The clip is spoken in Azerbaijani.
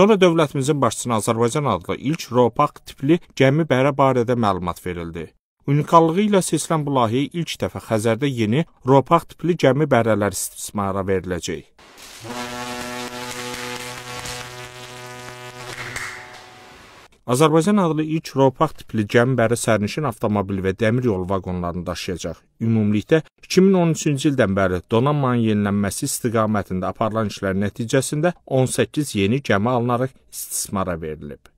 Sonra dövlətimizin başçısına Azərbaycan adlı ilk ropaq tipli gəmi bərə barədə məlumat verildi. Unikallığı ilə seçilən bu layihə ilk dəfə Xəzərdə yeni ropaq tipli gəmi bərələri istismara veriləcək. Azərbaycan adlı ilk ropaq tipli gəmi bəri sərnişin avtomobili və dəmir yolu vaqonlarını daşıyacaq. Ümumilikdə 2013-cü ildən bəri donanmanın yenilənməsi istiqamətində aparılan işlər nəticəsində 18 yeni gəmi alınaraq istismara verilib.